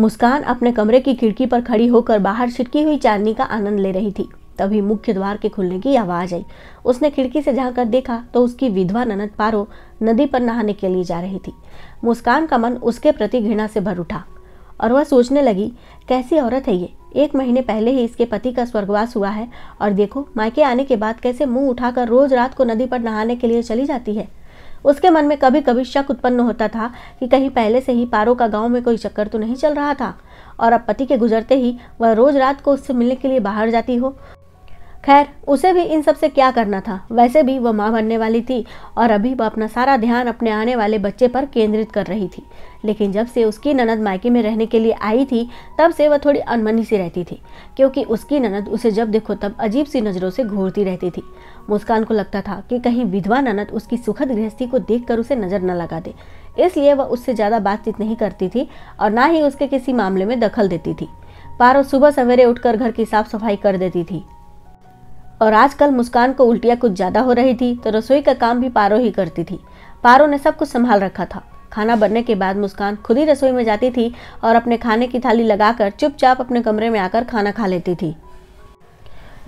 मुस्कान अपने कमरे की खिड़की पर खड़ी होकर बाहर छिटकी हुई चांदनी का आनंद ले रही थी तभी मुख्य द्वार के खुलने की आवाज़ आई उसने खिड़की से झाँक देखा तो उसकी विधवा ननद पारो नदी पर नहाने के लिए जा रही थी मुस्कान का मन उसके प्रति घृणा से भर उठा और वह सोचने लगी कैसी औरत है ये एक महीने पहले ही इसके पति का स्वर्गवास हुआ है और देखो मायके आने के बाद कैसे मुंह उठाकर रोज रात को नदी पर नहाने के लिए चली जाती है उसके मन में कभी कभी शक उत्पन्न होता था कि कहीं पहले से ही पारो का गांव में कोई चक्कर तो नहीं चल रहा था और अब पति के गुजरते ही वह रोज रात को उससे मिलने के लिए बाहर जाती हो खैर उसे भी इन सब से क्या करना था वैसे भी वह माँ बनने वाली थी और अभी वह अपना सारा ध्यान अपने आने वाले बच्चे पर केंद्रित कर रही थी लेकिन जब से उसकी ननद मायके में रहने के लिए आई थी तब से वह थोड़ी अनमनी सी रहती थी क्योंकि उसकी ननद उसे जब देखो तब अजीब सी नज़रों से घूरती रहती थी मुस्कान को लगता था कि कहीं विधवा ननद उसकी सुखद गृहस्थी को देख उसे नज़र न लगा दे इसलिए वह उससे ज़्यादा बातचीत नहीं करती थी और ना ही उसके किसी मामले में दखल देती थी पारो सुबह सवेरे उठकर घर की साफ सफाई कर देती थी और आजकल मुस्कान को उल्टियाँ कुछ ज़्यादा हो रही थी तो रसोई का काम भी पारो ही करती थी पारो ने सब कुछ संभाल रखा था खाना बनने के बाद मुस्कान खुद ही रसोई में जाती थी और अपने खाने की थाली लगाकर चुपचाप अपने कमरे में आकर खाना खा लेती थी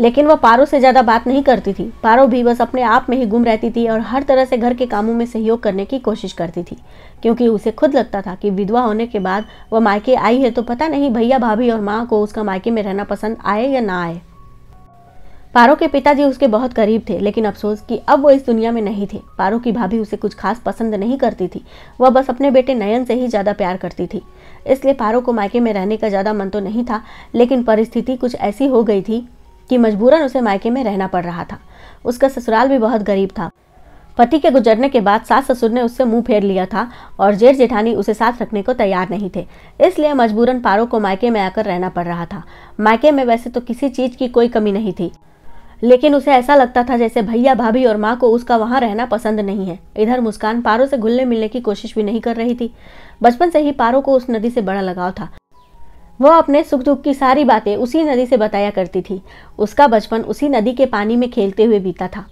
लेकिन वह पारो से ज़्यादा बात नहीं करती थी पारो भी बस अपने आप में ही गुम रहती थी और हर तरह से घर के कामों में सहयोग करने की कोशिश करती थी क्योंकि उसे खुद लगता था कि विधवा होने के बाद वह मायके आई है तो पता नहीं भैया भाभी और माँ को उसका मायके में रहना पसंद आए या ना आए पारो के पिताजी उसके बहुत करीब थे लेकिन अफसोस कि अब वो इस दुनिया में नहीं थे पारो की भाभी उसे कुछ खास पसंद नहीं करती थी वह बस अपने बेटे नयन से ही ज़्यादा प्यार करती थी इसलिए पारो को मायके में रहने का ज़्यादा मन तो नहीं था लेकिन परिस्थिति कुछ ऐसी हो गई थी कि मजबूरन उसे मायके में रहना पड़ रहा था उसका ससुराल भी बहुत गरीब था पति के गुजरने के बाद सास ससुर ने उससे मुंह फेर लिया था और जेठ जेठानी उसे साथ रखने को तैयार नहीं थे इसलिए मजबूरन पारो को मायके में आकर रहना पड़ रहा था मायके में वैसे तो किसी चीज़ की कोई कमी नहीं थी लेकिन उसे ऐसा लगता था जैसे भैया भाभी और माँ को उसका वहाँ रहना पसंद नहीं है इधर मुस्कान पारो से घुलने मिलने की कोशिश भी नहीं कर रही थी बचपन से ही पारो को उस नदी से बड़ा लगाव था वह अपने सुख दुख की सारी बातें उसी नदी से बताया करती थी उसका बचपन उसी नदी के पानी में खेलते हुए बीता था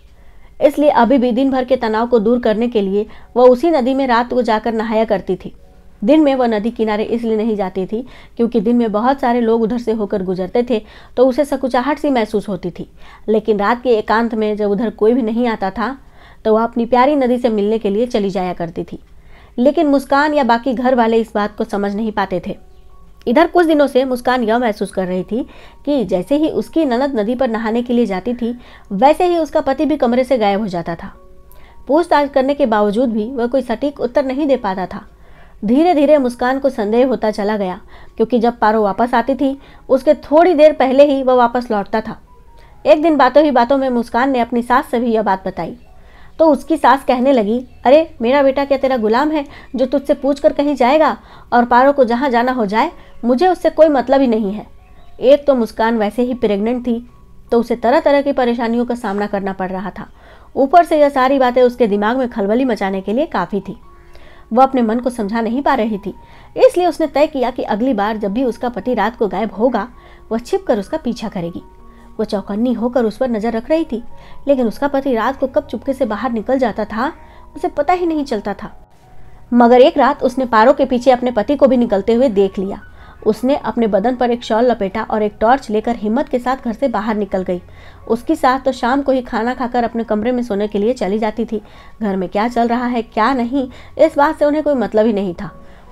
इसलिए अभी भी दिन भर के तनाव को दूर करने के लिए वह उसी नदी में रात को जाकर नहाया करती थी दिन में वह नदी किनारे इसलिए नहीं जाती थी क्योंकि दिन में बहुत सारे लोग उधर से होकर गुजरते थे तो उसे सकुचाहट सी महसूस होती थी लेकिन रात के एकांत में जब उधर कोई भी नहीं आता था तो वह अपनी प्यारी नदी से मिलने के लिए चली जाया करती थी लेकिन मुस्कान या बाकी घर वाले इस बात को समझ नहीं पाते थे इधर कुछ दिनों से मुस्कान यह महसूस कर रही थी कि जैसे ही उसकी ननद नदी पर नहाने के लिए जाती थी वैसे ही उसका पति भी कमरे से गायब हो जाता था पूछताछ करने के बावजूद भी वह कोई सटीक उत्तर नहीं दे पाता था धीरे धीरे मुस्कान को संदेह होता चला गया क्योंकि जब पारो वापस आती थी उसके थोड़ी देर पहले ही वह वापस लौटता था एक दिन बातों ही बातों में मुस्कान ने अपनी सास से भी यह बात बताई तो उसकी सास कहने लगी अरे मेरा बेटा क्या तेरा गुलाम है जो तुझसे पूछ कर कहीं जाएगा और पारो को जहाँ जाना हो जाए मुझे उससे कोई मतलब ही नहीं है एक तो मुस्कान वैसे ही प्रेग्नेंट थी तो उसे तरह तरह की परेशानियों का सामना करना पड़ रहा था ऊपर से यह सारी बातें उसके दिमाग में खलबली मचाने के लिए काफ़ी थी वह अपने मन को समझा नहीं पा रही थी इसलिए उसने तय किया कि अगली बार जब भी उसका पति रात को गायब होगा वह छिप कर उसका पीछा करेगी वह चौकन्नी होकर उस पर नज़र रख रही थी लेकिन उसका पति रात को कब चुपके से बाहर निकल जाता था उसे पता ही नहीं चलता था मगर एक रात उसने पारो के पीछे अपने पति को भी निकलते हुए देख लिया उसने अपने बदन पर एक शॉल लपेटा और एक टॉर्च लेकर हिम्मत के साथ घर से बाहर निकल गई उसकी सास तो शाम को ही खाना खाकर अपने कमरे में सोने के लिए चली जाती थी घर में क्या चल रहा है क्या नहीं इस बात से उन्हें कोई मतलब ही नहीं था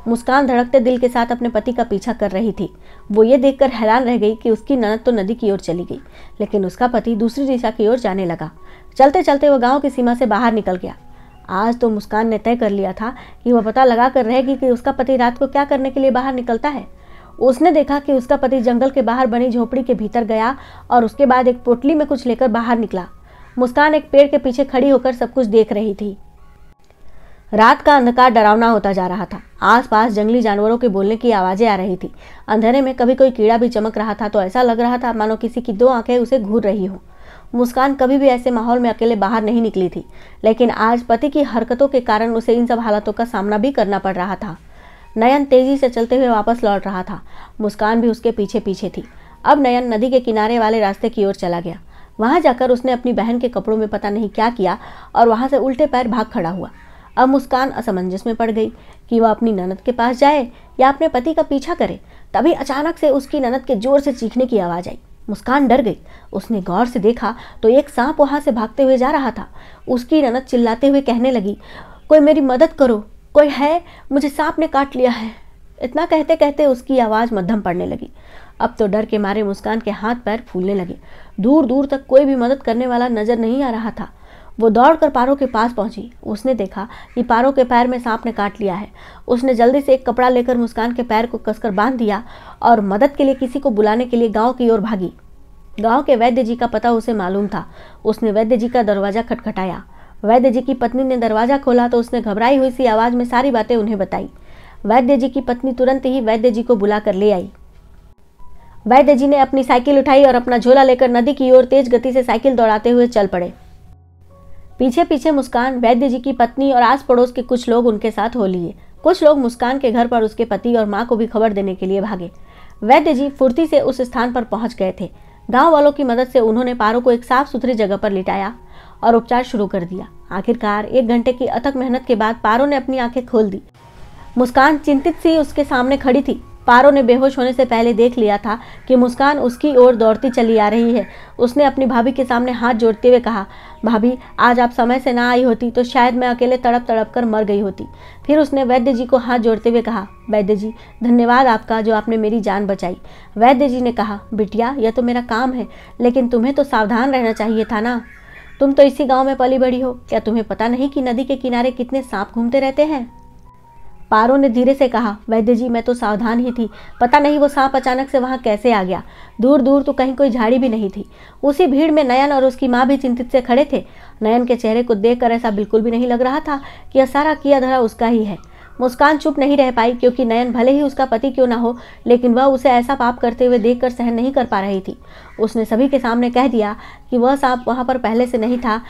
मुस्कान धड़कते दिल के साथ अपने पति का पीछा कर रही थी वो ये देखकर हैरान रह गई कि उसकी ननद तो नदी की ओर चली गई लेकिन उसका पति दूसरी दिशा की ओर जाने लगा चलते चलते वह गांव की सीमा से बाहर निकल गया आज तो मुस्कान ने तय कर लिया था कि वह पता लगा कर रहेगी कि उसका पति रात को क्या करने के लिए बाहर निकलता है उसने देखा कि उसका पति जंगल के बाहर बनी झोपड़ी के भीतर गया और उसके बाद एक पोटली में कुछ लेकर बाहर निकला मुस्कान एक पेड़ के पीछे खड़ी होकर सब कुछ देख रही थी रात का अंधकार डरावना होता जा रहा था आसपास जंगली जानवरों के बोलने की आवाज़ें आ रही थी अंधेरे में कभी कोई कीड़ा भी चमक रहा था तो ऐसा लग रहा था मानो किसी की दो आंखें उसे घूर रही हो मुस्कान कभी भी ऐसे माहौल में अकेले बाहर नहीं निकली थी लेकिन आज पति की हरकतों के कारण उसे इन सब हालातों का सामना भी करना पड़ रहा था नयन तेजी से चलते हुए वापस लौट रहा था मुस्कान भी उसके पीछे पीछे थी अब नयन नदी के किनारे वाले रास्ते की ओर चला गया वहां जाकर उसने अपनी बहन के कपड़ों में पता नहीं क्या किया और वहां से उल्टे पैर भाग खड़ा हुआ अब मुस्कान असमंजस में पड़ गई कि वह अपनी ननद के पास जाए या अपने पति का पीछा करे तभी अचानक से उसकी ननद के जोर से चीखने की आवाज़ आई मुस्कान डर गई उसने गौर से देखा तो एक सांप वहां से भागते हुए जा रहा था उसकी ननद चिल्लाते हुए कहने लगी कोई मेरी मदद करो कोई है मुझे सांप ने काट लिया है इतना कहते कहते उसकी आवाज़ मध्यम पड़ने लगी अब तो डर के मारे मुस्कान के हाथ पैर फूलने लगे दूर दूर तक कोई भी मदद करने वाला नज़र नहीं आ रहा था वो दौड़कर पारो के पास पहुंची उसने देखा कि पारो के पैर में सांप ने काट लिया है उसने जल्दी से एक कपड़ा लेकर मुस्कान के पैर को कसकर बांध दिया और मदद के लिए किसी को बुलाने के लिए गांव की ओर भागी गांव के वैद्य जी का पता उसे मालूम था उसने वैद्य जी का दरवाज़ा खटखटाया वैद्य जी की पत्नी ने दरवाज़ा खोला तो उसने घबराई हुई सी आवाज़ में सारी बातें उन्हें बताई वैद्य जी की पत्नी तुरंत ही वैद्य जी को बुला कर ले आई वैद्य जी ने अपनी साइकिल उठाई और अपना झोला लेकर नदी की ओर तेज गति से साइकिल दौड़ाते हुए चल पड़े पीछे पीछे मुस्कान वैद्य जी की पत्नी और आस पड़ोस के कुछ लोग उनके साथ हो लिए कुछ लोग मुस्कान के घर पर उसके पति और माँ को भी खबर देने के लिए भागे वैद्य जी फुर्ती से उस स्थान पर पहुंच गए थे गांव वालों की मदद से उन्होंने पारो को एक साफ सुथरी जगह पर लिटाया और उपचार शुरू कर दिया आखिरकार एक घंटे की अथक मेहनत के बाद पारो ने अपनी आंखें खोल दी मुस्कान चिंतित सी उसके सामने खड़ी थी पारो ने बेहोश होने से पहले देख लिया था कि मुस्कान उसकी ओर दौड़ती चली आ रही है उसने अपनी भाभी के सामने हाथ जोड़ते हुए कहा भाभी आज आप समय से ना आई होती तो शायद मैं अकेले तड़प तड़प कर मर गई होती फिर उसने वैद्य जी को हाथ जोड़ते हुए कहा वैद्य जी धन्यवाद आपका जो आपने मेरी जान बचाई वैद्य जी ने कहा बिटिया यह तो मेरा काम है लेकिन तुम्हें तो सावधान रहना चाहिए था ना तुम तो इसी गांव में पली बड़ी हो क्या तुम्हें पता नहीं कि नदी के किनारे कितने सांप घूमते रहते हैं पारो ने धीरे से कहा वैद्य जी मैं तो सावधान ही थी पता नहीं वो सांप अचानक से वहां कैसे आ गया दूर दूर तो कहीं कोई झाड़ी भी नहीं थी उसी भीड़ में नयन और उसकी माँ भी चिंतित से खड़े थे नयन के चेहरे को देखकर ऐसा बिल्कुल भी नहीं लग रहा था कि यह सारा किया धरा उसका ही है मुस्कान चुप नहीं रह पाई क्योंकि नयन भले ही उसका पति क्यों ना हो लेकिन वह उसे ऐसा पाप करते हुए देखकर सहन नहीं कर पा रही थी उसने सभी के सामने कह दिया कि वह सांप वहाँ पर पहले से नहीं था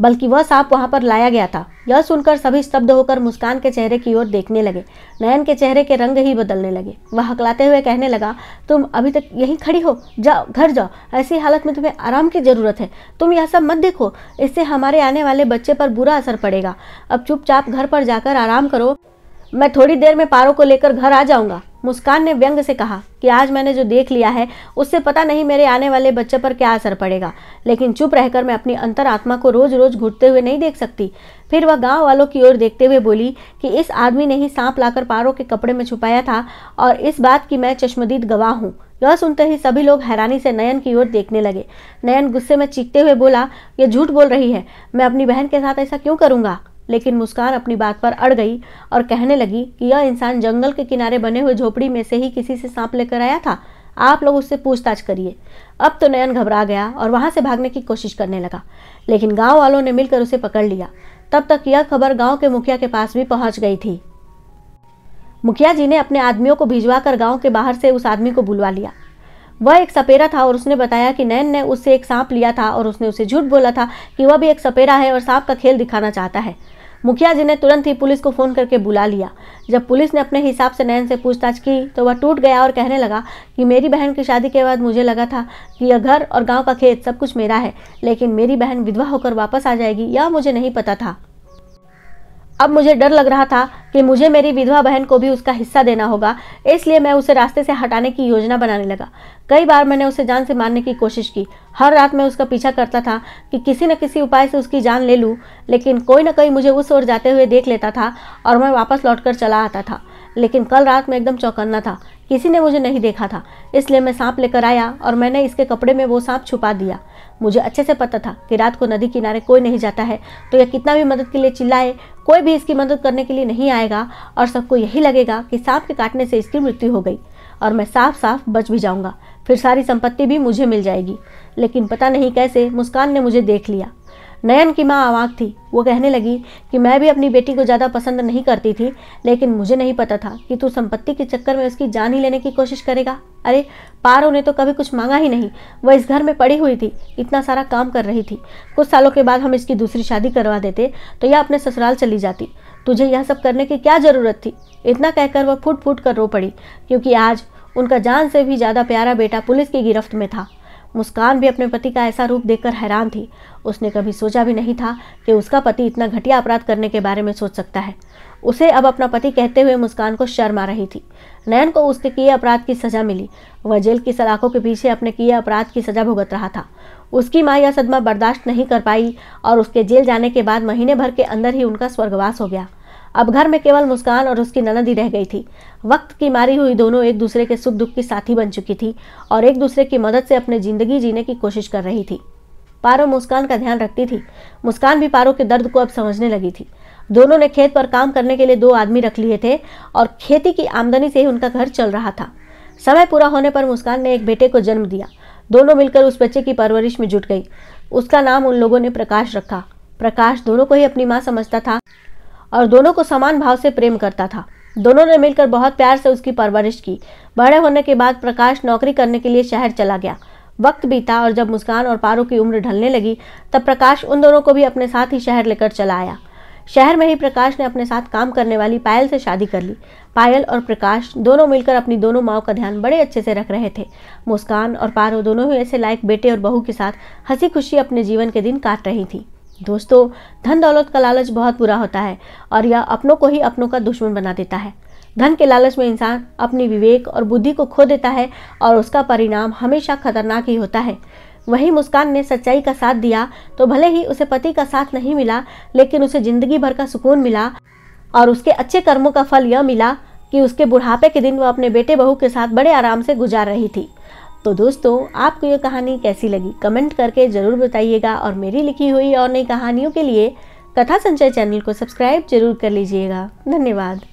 बल्कि वह सांप वहाँ पर लाया गया था यह सुनकर सभी स्तब्ध होकर मुस्कान के चेहरे की ओर देखने लगे नयन के चेहरे के रंग ही बदलने लगे वह हकलाते हुए कहने लगा तुम अभी तक यहीं खड़ी हो जाओ घर जाओ ऐसी हालत में तुम्हें आराम की ज़रूरत है तुम यह सब मत देखो इससे हमारे आने वाले बच्चे पर बुरा असर पड़ेगा अब चुपचाप घर पर जाकर आराम करो मैं थोड़ी देर में पारो को लेकर घर आ जाऊंगा मुस्कान ने व्यंग से कहा कि आज मैंने जो देख लिया है उससे पता नहीं मेरे आने वाले बच्चे पर क्या असर पड़ेगा लेकिन चुप रहकर मैं अपनी अंतरात्मा को रोज रोज घुटते हुए नहीं देख सकती फिर वह गांव वालों की ओर देखते हुए बोली कि इस आदमी ने ही सांप लाकर पारो के कपड़े में छुपाया था और इस बात की मैं चश्मदीद गवाह हूँ यह सुनते ही सभी लोग हैरानी से नयन की ओर देखने लगे नयन गुस्से में चीखते हुए बोला यह झूठ बोल रही है मैं अपनी बहन के साथ ऐसा क्यों करूँगा लेकिन मुस्कान अपनी बात पर अड़ गई और कहने लगी कि यह इंसान जंगल के किनारे बने हुए झोपड़ी में से ही किसी से सांप लेकर आया था आप लोग उससे पूछताछ करिए अब तो नयन घबरा गया और वहां से भागने की कोशिश करने लगा लेकिन गांव वालों ने मिलकर उसे पकड़ लिया तब तक यह खबर गांव के मुखिया के पास भी पहुंच गई थी मुखिया जी ने अपने आदमियों को भिजवाकर गांव के बाहर से उस आदमी को बुलवा लिया वह एक सपेरा था और उसने बताया कि नयन ने उससे एक सांप लिया था और उसने उसे झूठ बोला था कि वह भी एक सपेरा है और सांप का खेल दिखाना चाहता है मुखिया जी ने तुरंत ही पुलिस को फ़ोन करके बुला लिया जब पुलिस ने अपने हिसाब से नयन से पूछताछ की तो वह टूट गया और कहने लगा कि मेरी बहन की शादी के बाद मुझे लगा था कि यह घर और गाँव का खेत सब कुछ मेरा है लेकिन मेरी बहन विधवा होकर वापस आ जाएगी यह मुझे नहीं पता था अब मुझे डर लग रहा था कि मुझे मेरी विधवा बहन को भी उसका हिस्सा देना होगा इसलिए मैं उसे रास्ते से हटाने की योजना बनाने लगा कई बार मैंने उसे जान से मारने की कोशिश की हर रात मैं उसका पीछा करता था कि किसी न किसी उपाय से उसकी जान ले लूँ लेकिन कोई ना कोई मुझे उस ओर जाते हुए देख लेता था और मैं वापस लौट चला आता था लेकिन कल रात में एकदम चौकन्ना था किसी ने मुझे नहीं देखा था इसलिए मैं सांप लेकर आया और मैंने इसके कपड़े में वो सांप छुपा दिया मुझे अच्छे से पता था कि रात को नदी किनारे कोई नहीं जाता है तो यह कितना भी मदद के लिए चिल्लाए कोई भी इसकी मदद करने के लिए नहीं आएगा और सबको यही लगेगा कि सांप के काटने से इसकी मृत्यु हो गई और मैं साफ साफ बच भी जाऊंगा फिर सारी संपत्ति भी मुझे मिल जाएगी लेकिन पता नहीं कैसे मुस्कान ने मुझे देख लिया नयन की माँ अवाक थी वो कहने लगी कि मैं भी अपनी बेटी को ज़्यादा पसंद नहीं करती थी लेकिन मुझे नहीं पता था कि तू संपत्ति के चक्कर में उसकी जान ही लेने की कोशिश करेगा अरे पारो ने तो कभी कुछ मांगा ही नहीं वह इस घर में पड़ी हुई थी इतना सारा काम कर रही थी कुछ सालों के बाद हम इसकी दूसरी शादी करवा देते तो यह अपने ससुराल चली जाती तुझे यह सब करने की क्या ज़रूरत थी इतना कहकर वह फूट फूट कर रो पड़ी क्योंकि आज उनका जान से भी ज़्यादा प्यारा बेटा पुलिस की गिरफ्त में था मुस्कान भी अपने पति का ऐसा रूप देखकर हैरान थी उसने कभी सोचा भी नहीं था कि उसका पति इतना घटिया अपराध करने के बारे में सोच सकता है उसे अब अपना पति कहते हुए मुस्कान को शर्म आ रही थी नयन को उसके किए अपराध की सज़ा मिली वह जेल की सलाखों के पीछे अपने किए अपराध की सज़ा भुगत रहा था उसकी माँ यह सदमा बर्दाश्त नहीं कर पाई और उसके जेल जाने के बाद महीने भर के अंदर ही उनका स्वर्गवास हो गया अब घर में केवल मुस्कान और उसकी ननद ही रह गई थी वक्त की मारी हुई दोनों एक दूसरे के सुख दुख की साथी बन चुकी थी और एक दूसरे की मदद से अपनी जिंदगी जीने की कोशिश कर रही थी पारो मुस्कान का ध्यान रखती थी मुस्कान भी पारो के दर्द को अब समझने लगी थी दोनों ने खेत पर काम करने के लिए दो आदमी रख लिए थे और खेती की आमदनी से ही उनका घर चल रहा था समय पूरा होने पर मुस्कान ने एक बेटे को जन्म दिया दोनों मिलकर उस बच्चे की परवरिश में जुट गई उसका नाम उन लोगों ने प्रकाश रखा प्रकाश दोनों को ही अपनी माँ समझता था और दोनों को समान भाव से प्रेम करता था दोनों ने मिलकर बहुत प्यार से उसकी परवरिश की बड़े होने के बाद प्रकाश नौकरी करने के लिए शहर चला गया वक्त बीता और जब मुस्कान और पारो की उम्र ढलने लगी तब प्रकाश उन दोनों को भी अपने साथ ही शहर लेकर चला आया शहर में ही प्रकाश ने अपने साथ काम करने वाली पायल से शादी कर ली पायल और प्रकाश दोनों मिलकर अपनी दोनों माओ का ध्यान बड़े अच्छे से रख रहे थे मुस्कान और पारो दोनों ही ऐसे लायक बेटे और बहू के साथ हंसी खुशी अपने जीवन के दिन काट रही थी दोस्तों धन दौलत का लालच बहुत बुरा होता है और यह अपनों को ही अपनों का दुश्मन बना देता है धन के लालच में इंसान अपनी विवेक और बुद्धि को खो देता है और उसका परिणाम हमेशा खतरनाक ही होता है वही मुस्कान ने सच्चाई का साथ दिया तो भले ही उसे पति का साथ नहीं मिला लेकिन उसे ज़िंदगी भर का सुकून मिला और उसके अच्छे कर्मों का फल यह मिला कि उसके बुढ़ापे के दिन वह अपने बेटे बहू के साथ बड़े आराम से गुजार रही थी तो दोस्तों आपको ये कहानी कैसी लगी कमेंट करके ज़रूर बताइएगा और मेरी लिखी हुई और नई कहानियों के लिए कथा संचय चैनल को सब्सक्राइब जरूर कर लीजिएगा धन्यवाद